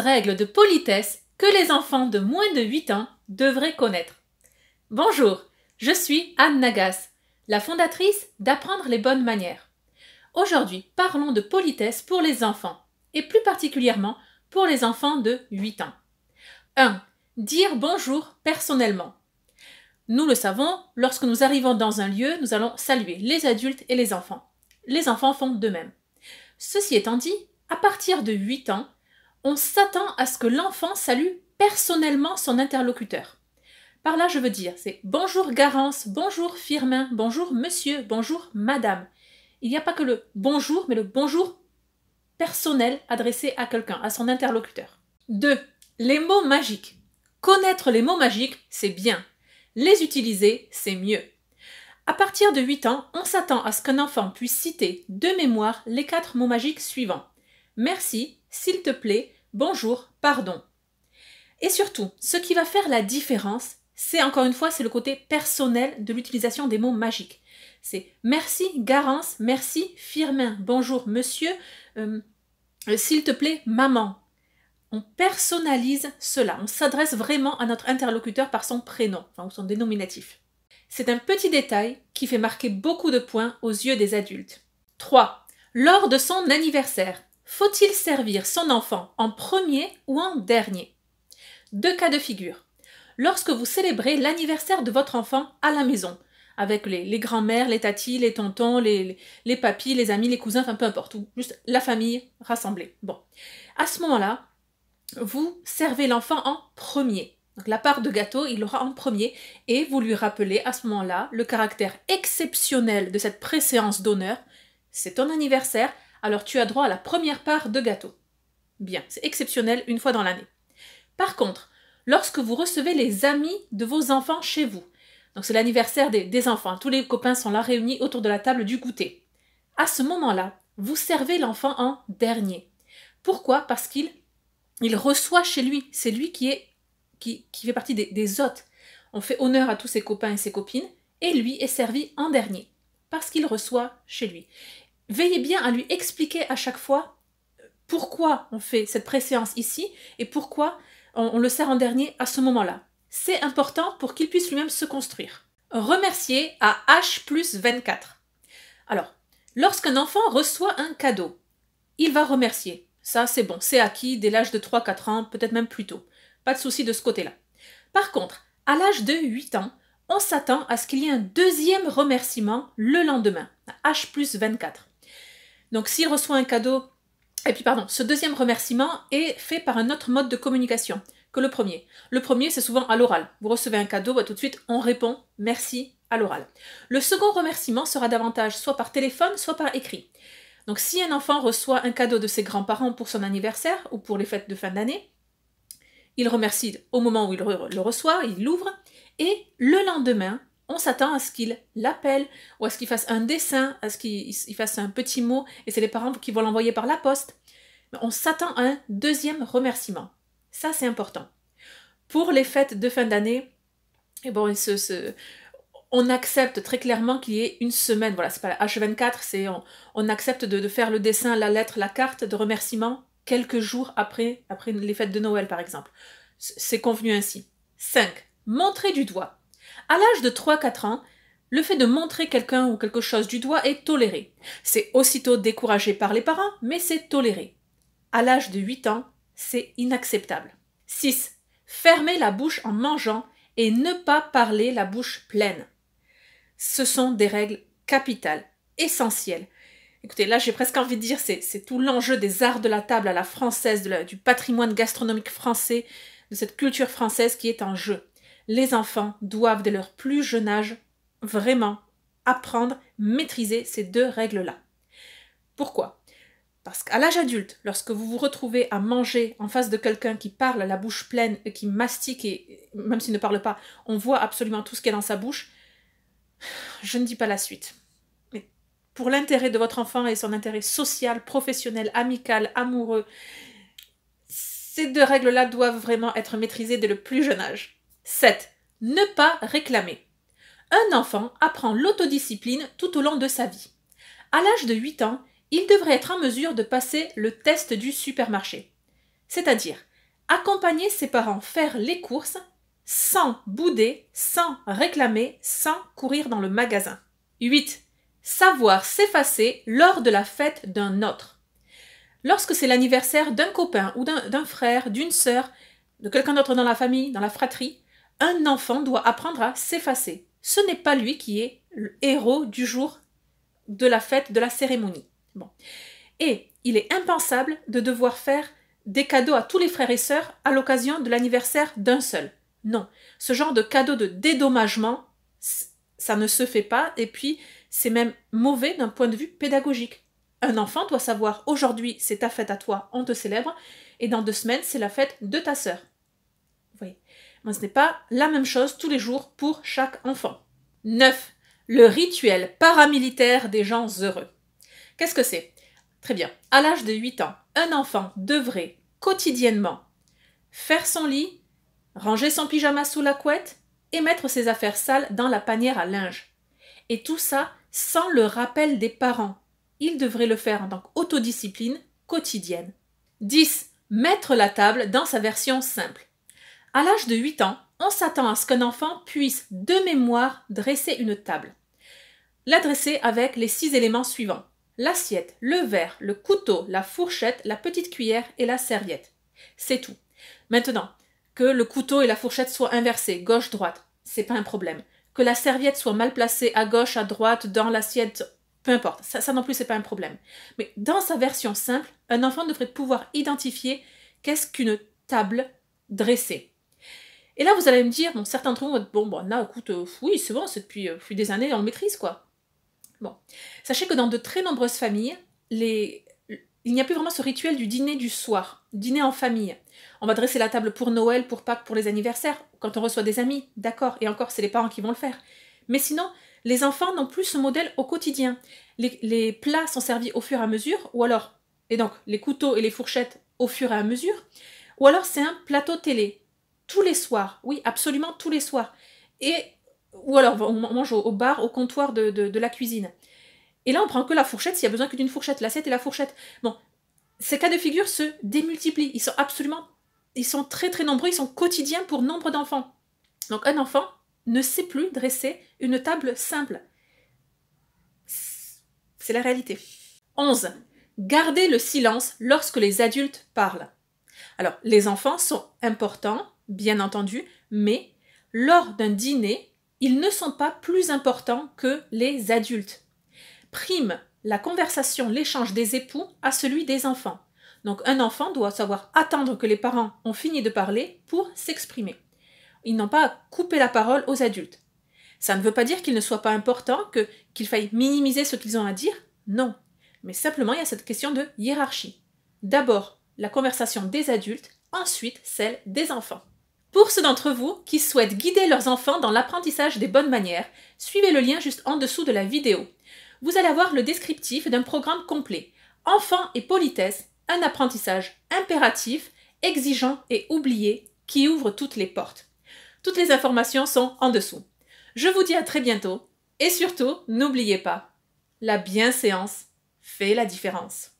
règles de politesse que les enfants de moins de 8 ans devraient connaître. Bonjour, je suis Anne Nagas, la fondatrice d'Apprendre les bonnes manières. Aujourd'hui, parlons de politesse pour les enfants, et plus particulièrement pour les enfants de 8 ans. 1. Dire bonjour personnellement. Nous le savons, lorsque nous arrivons dans un lieu, nous allons saluer les adultes et les enfants. Les enfants font de même. Ceci étant dit, à partir de 8 ans, on s'attend à ce que l'enfant salue personnellement son interlocuteur. Par là, je veux dire, c'est bonjour Garance, bonjour Firmin, bonjour monsieur, bonjour madame. Il n'y a pas que le bonjour, mais le bonjour personnel adressé à quelqu'un, à son interlocuteur. 2. Les mots magiques. Connaître les mots magiques, c'est bien. Les utiliser, c'est mieux. À partir de 8 ans, on s'attend à ce qu'un enfant puisse citer de mémoire les quatre mots magiques suivants. Merci, s'il te plaît, bonjour, pardon. Et surtout, ce qui va faire la différence, c'est encore une fois, c'est le côté personnel de l'utilisation des mots magiques. C'est merci, Garance, merci, Firmin, bonjour, monsieur, euh, euh, s'il te plaît, maman. On personnalise cela, on s'adresse vraiment à notre interlocuteur par son prénom, ou son dénominatif. C'est un petit détail qui fait marquer beaucoup de points aux yeux des adultes. 3. Lors de son anniversaire. Faut-il servir son enfant en premier ou en dernier Deux cas de figure. Lorsque vous célébrez l'anniversaire de votre enfant à la maison, avec les, grands-mères, les tatis, les tontons, les, les, les papis, les amis, les cousins, enfin peu importe, où juste la famille rassemblée. Bon. À ce moment-là, vous servez l'enfant en premier. Donc la part de gâteau, il l'aura en premier et vous lui rappelez à ce moment-là le caractère exceptionnel de cette préséance d'honneur. C'est ton anniversaire, alors tu as droit à la première part de gâteau. Bien, c'est exceptionnel une fois dans l'année. Par contre, lorsque vous recevez les amis de vos enfants chez vous, donc c'est l'anniversaire des, enfants, hein, tous les copains sont là réunis autour de la table du goûter, à ce moment-là, vous servez l'enfant en dernier. Pourquoi Parce qu'il il reçoit chez lui, c'est lui qui, est, qui, qui fait partie des hôtes. On fait honneur à tous ses copains et ses copines, et lui est servi en dernier, parce qu'il reçoit chez lui veillez bien à lui expliquer à chaque fois pourquoi on fait cette préséance ici et pourquoi on, le sert en dernier à ce moment-là. C'est important pour qu'il puisse lui-même se construire. Remercier à H plus 24. Alors, lorsqu'un enfant reçoit un cadeau, il va remercier. Ça, c'est bon, c'est acquis dès l'âge de 3-4 ans, peut-être même plus tôt. Pas de souci de ce côté-là. Par contre, à l'âge de 8 ans, on s'attend à ce qu'il y ait un deuxième remerciement le lendemain, H plus 24. Donc s'il reçoit un cadeau, et puis pardon, ce deuxième remerciement est fait par un autre mode de communication que le premier. Le premier, c'est souvent à l'oral. Vous recevez un cadeau, bah, tout de suite, on répond merci à l'oral. Le second remerciement sera davantage soit par téléphone, soit par écrit. Donc si un enfant reçoit un cadeau de ses grands-parents pour son anniversaire ou pour les fêtes de fin d'année, il remercie au moment où il le reçoit, il l'ouvre, et le lendemain, on s'attend à ce qu'il l'appelle ou à ce qu'il fasse un dessin, à ce qu'il fasse un petit mot, et c'est les parents qui vont l'envoyer par la poste. On s'attend à un deuxième remerciement. Ça, c'est important. Pour les fêtes de fin d'année, et eh bon, on accepte très clairement qu'il y ait une semaine. Voilà, c'est pas H24, c'est on, accepte de, faire le dessin, la lettre, la carte de remerciement quelques jours après, après les fêtes de Noël, par exemple. C'est convenu ainsi. 5. Montrer du doigt. À l'âge de 3-4 ans, le fait de montrer quelqu'un ou quelque chose du doigt est toléré. C'est aussitôt découragé par les parents, mais c'est toléré. À l'âge de 8 ans, c'est inacceptable. 6. Fermer la bouche en mangeant et ne pas parler la bouche pleine. Ce sont des règles capitales, essentielles. Écoutez, là j'ai presque envie de dire, c'est tout l'enjeu des arts de la table à la française, du patrimoine gastronomique français, de cette culture française qui est en jeu les enfants doivent dès leur plus jeune âge vraiment apprendre, maîtriser ces deux règles-là. Pourquoi Parce qu'à l'âge adulte, lorsque vous vous retrouvez à manger en face de quelqu'un qui parle à la bouche pleine, et qui mastique et même s'il ne parle pas, on voit absolument tout ce qu'il y a dans sa bouche, je ne dis pas la suite. Mais pour l'intérêt de votre enfant et son intérêt social, professionnel, amical, amoureux, ces deux règles-là doivent vraiment être maîtrisées dès le plus jeune âge. 7. Ne pas réclamer. Un enfant apprend l'autodiscipline tout au long de sa vie. À l'âge de 8 ans, il devrait être en mesure de passer le test du supermarché. C'est-à-dire accompagner ses parents faire les courses sans bouder, sans réclamer, sans courir dans le magasin. 8. Savoir s'effacer lors de la fête d'un autre. Lorsque c'est l'anniversaire d'un copain ou d'un frère, d'une sœur, de quelqu'un d'autre dans la famille, dans la fratrie, un enfant doit apprendre à s'effacer. Ce n'est pas lui qui est le héros du jour de la fête, de la cérémonie. Bon. Et il est impensable de devoir faire des cadeaux à tous les frères et sœurs à l'occasion de l'anniversaire d'un seul. Non, ce genre de cadeau de dédommagement, ça ne se fait pas et puis c'est même mauvais d'un point de vue pédagogique. Un enfant doit savoir aujourd'hui c'est ta fête à toi, on te célèbre, et dans deux semaines c'est la fête de ta sœur mais ce n'est pas la même chose tous les jours pour chaque enfant. 9. Le rituel paramilitaire des gens heureux. Qu'est-ce que c'est Très bien. À l'âge de 8 ans, un enfant devrait quotidiennement faire son lit, ranger son pyjama sous la couette et mettre ses affaires sales dans la panière à linge. Et tout ça sans le rappel des parents. Il devrait le faire en tant qu'autodiscipline quotidienne. 10. Mettre la table dans sa version simple. À l'âge de 8 ans, on s'attend à ce qu'un enfant puisse de mémoire dresser une table. La dresser avec les six éléments suivants. L'assiette, le verre, le couteau, la fourchette, la petite cuillère et la serviette. C'est tout. Maintenant, que le couteau et la fourchette soient inversés, gauche-droite, c'est pas un problème. Que la serviette soit mal placée à gauche, à droite, dans l'assiette, peu importe, ça, ça non plus c'est pas un problème. Mais dans sa version simple, un enfant devrait pouvoir identifier qu'est-ce qu'une table dressée. Et là, vous allez me dire, bon, certains d'entre vous vont bon, bon, bah, là, écoute, euh, oui, c'est bon, c'est euh, depuis, des années, on le maîtrise, quoi. Bon. Sachez que dans de très nombreuses familles, il n'y a plus vraiment ce rituel du dîner du soir, dîner en famille. On va dresser la table pour Noël, pour Pâques, pour les anniversaires, quand on reçoit des amis, d'accord, et encore, c'est les parents qui vont le faire. Mais sinon, les enfants n'ont plus ce modèle au quotidien. les, plats sont servis au fur et à mesure, ou alors, et donc les couteaux et les fourchettes au fur et à mesure, ou alors c'est un plateau télé tous les soirs. Oui, absolument tous les soirs. Et ou alors on mange au, bar, au comptoir de, la cuisine. Et là, on prend que la fourchette s'il y a besoin que d'une fourchette, l'assiette et la fourchette. Bon, ces cas de figure se démultiplient. Ils sont absolument, ils sont très très nombreux, ils sont quotidiens pour nombre d'enfants. Donc un enfant ne sait plus dresser une table simple. C'est la réalité. 11. Garder le silence lorsque les adultes parlent. Alors, les enfants sont importants bien entendu, mais lors d'un dîner, ils ne sont pas plus importants que les adultes. Prime la conversation, l'échange des époux à celui des enfants. Donc un enfant doit savoir attendre que les parents ont fini de parler pour s'exprimer. Ils n'ont pas à couper la parole aux adultes. Ça ne veut pas dire qu'il ne soit pas important, que qu'il faille minimiser ce qu'ils ont à dire, non. Mais simplement, il y a cette question de hiérarchie. D'abord, la conversation des adultes, ensuite celle des enfants. Pour ceux d'entre vous qui souhaitent guider leurs enfants dans l'apprentissage des bonnes manières, suivez le lien juste en dessous de la vidéo. Vous allez avoir le descriptif d'un programme complet. Enfants et politesse, un apprentissage impératif, exigeant et oublié qui ouvre toutes les portes. Toutes les informations sont en dessous. Je vous dis à très bientôt et surtout, n'oubliez pas, la bienséance fait la différence.